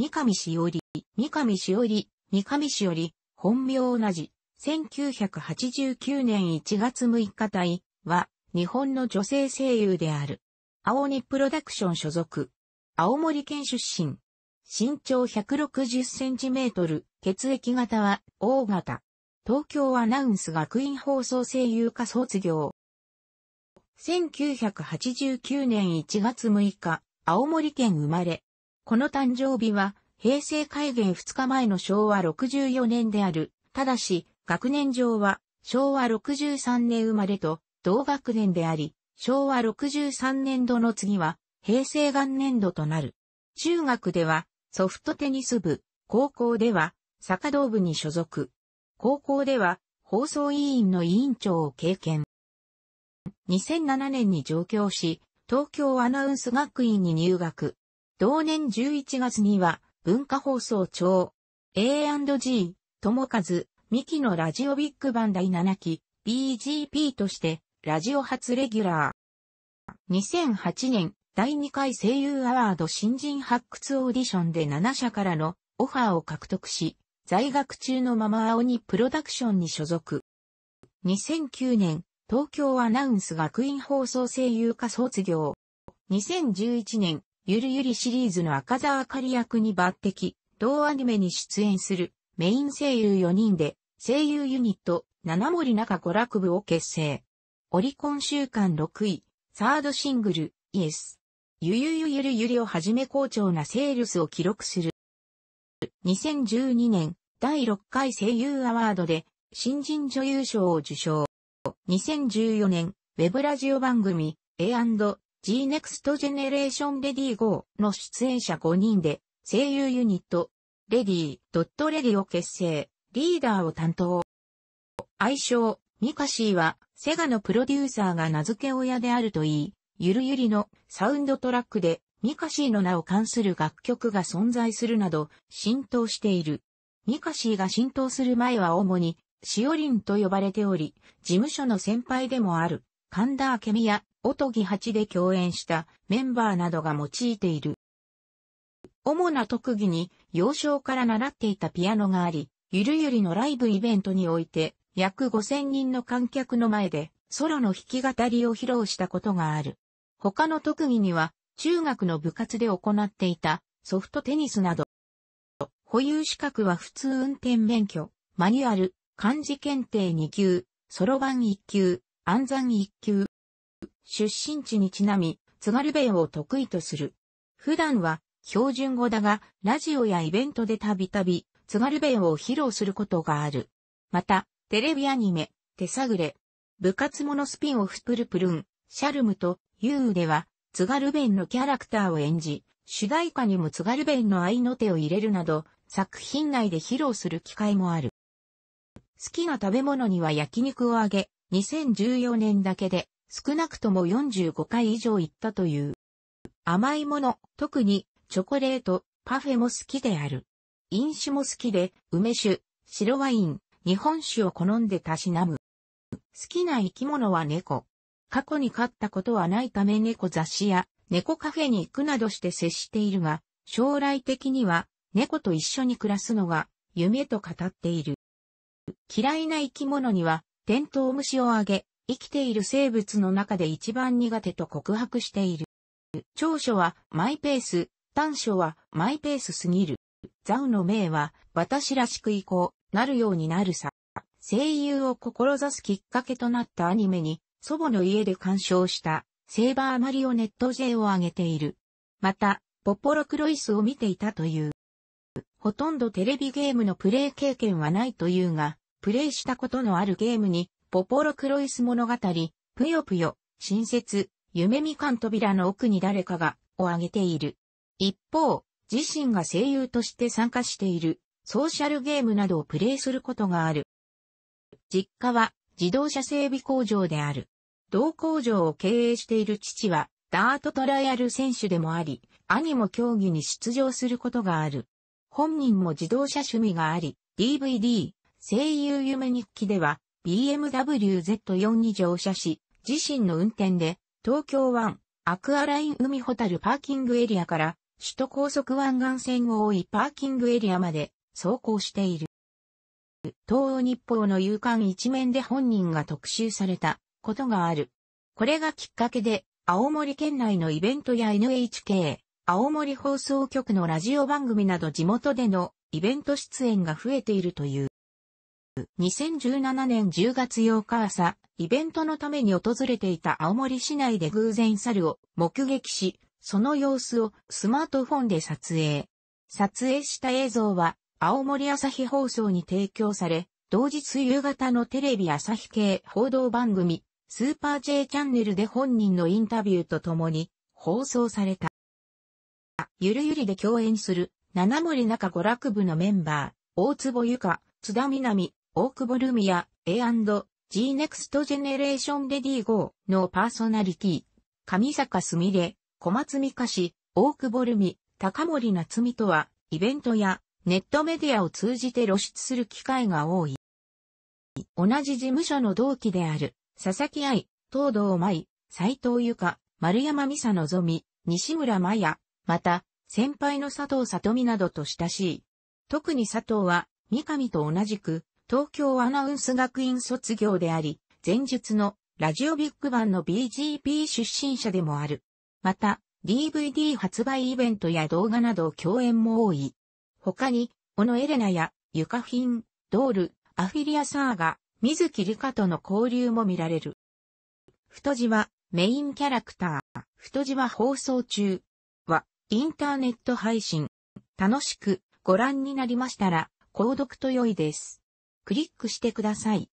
三上しおり、三上しおり、三上しおり、本名同じ、1989年1月6日隊は、日本の女性声優である。青鬼プロダクション所属。青森県出身。身長160センチメートル、血液型は O 型。東京アナウンス学院放送声優科卒業。1989年1月6日、青森県生まれ、この誕生日は、平成改元2日前の昭和64年である。ただし、学年上は、昭和63年生まれと、同学年であり、昭和63年度の次は、平成元年度となる。中学では、ソフトテニス部、高校では、坂道部に所属。高校では、放送委員の委員長を経験。2007年に上京し、東京アナウンス学院に入学。同年11月には、文化放送庁、A&G、友和、ミキのラジオビッグバン第7期、BGP として、ラジオ初レギュラー。2008年、第2回声優アワード新人発掘オーディションで7社からのオファーを獲得し、在学中のまま青にプロダクションに所属。2009年、東京アナウンス学院放送声優科卒業。2011年、ゆるゆりシリーズの赤沢かり役に抜擢、同アニメに出演するメイン声優4人で声優ユニット七森中娯楽部を結成。オリコン週間6位、サードシングル、イエス。ゆゆゆゆるゆりをはじめ好調なセールスを記録する。2012年第6回声優アワードで新人女優賞を受賞。2014年、ウェブラジオ番組 a G-Next Generation Ready Go の出演者5人で声優ユニット、レディドットレディを結成、リーダーを担当。愛称、ミカシーは、セガのプロデューサーが名付け親であるといい、ゆるゆりのサウンドトラックで、ミカシーの名を冠する楽曲が存在するなど、浸透している。ミカシーが浸透する前は主に、シオリンと呼ばれており、事務所の先輩でもある、神田明美やおとぎ8で共演したメンバーなどが用いている。主な特技に幼少から習っていたピアノがあり、ゆるゆりのライブイベントにおいて約5000人の観客の前でソロの弾き語りを披露したことがある。他の特技には中学の部活で行っていたソフトテニスなど、保有資格は普通運転免許、マニュアル、漢字検定2級、そろばん1級、暗算1級、出身地にちなみ、津軽弁を得意とする。普段は標準語だが、ラジオやイベントでたびたび津軽弁を披露することがある。また、テレビアニメ、手探れ、部活ものスピンオフプルプルン、シャルムとユーでは、津軽弁のキャラクターを演じ、主題歌にも津軽弁の愛の手を入れるなど、作品内で披露する機会もある。好きな食べ物には焼肉をあげ、2014年だけで少なくとも45回以上行ったという。甘いもの、特にチョコレート、パフェも好きである。飲酒も好きで、梅酒、白ワイン、日本酒を好んでたしなむ。好きな生き物は猫。過去に飼ったことはないため猫雑誌や猫カフェに行くなどして接しているが、将来的には猫と一緒に暮らすのが夢と語っている。嫌いな生き物にはテントウムシをあげ、生きている生物の中で一番苦手と告白している。長所はマイペース、短所はマイペースすぎる。ザウの名は私らしくいこう、なるようになるさ。声優を志すきっかけとなったアニメに祖母の家で鑑賞したセーバーマリオネット J を挙げている。また、ポポロクロイスを見ていたという。ほとんどテレビゲームのプレイ経験はないというが、プレイしたことのあるゲームにポポロクロイス物語、ぷよぷよ、新説、夢みかん扉の奥に誰かが、を挙げている。一方、自身が声優として参加している、ソーシャルゲームなどをプレイすることがある。実家は、自動車整備工場である。同工場を経営している父は、ダートトライアル選手でもあり、兄も競技に出場することがある。本人も自動車趣味があり、DVD、声優夢日記では、BMW Z4 に乗車し、自身の運転で、東京湾、アクアライン海ホタルパーキングエリアから、首都高速湾岸線を追いパーキングエリアまで走行している。東欧日報の夕刊一面で本人が特集されたことがある。これがきっかけで、青森県内のイベントや NHK、青森放送局のラジオ番組など地元でのイベント出演が増えているという。2017年10月8日朝、イベントのために訪れていた青森市内で偶然猿を目撃し、その様子をスマートフォンで撮影。撮影した映像は青森朝日放送に提供され、同日夕方のテレビ朝日系報道番組、スーパー J チャンネルで本人のインタビューとともに放送された。ゆるゆりで共演する、七森中娯楽部のメンバー、大坪ゆか、津田みなみ、大久保ルミア、A&G Next Generation Ready Go のパーソナリティ、上坂すみれ、小松美香氏、大久保ルミ、高森夏美とは、イベントやネットメディアを通じて露出する機会が多い。同じ事務所の同期である、佐々木愛、東堂舞、斎藤由香、丸山美佐のぞみ、西村麻也、また、先輩の佐藤里美などと親しい。特に佐藤は、三上と同じく、東京アナウンス学院卒業であり、前述のラジオビッグバンの BGP 出身者でもある。また、DVD 発売イベントや動画など共演も多い。他に、小野エレナや、ユカフィン、ドール、アフィリアサーガ、水木リカとの交流も見られる。太字は、メインキャラクター、太字は放送中は、インターネット配信。楽しくご覧になりましたら、購読と良いです。クリックしてください。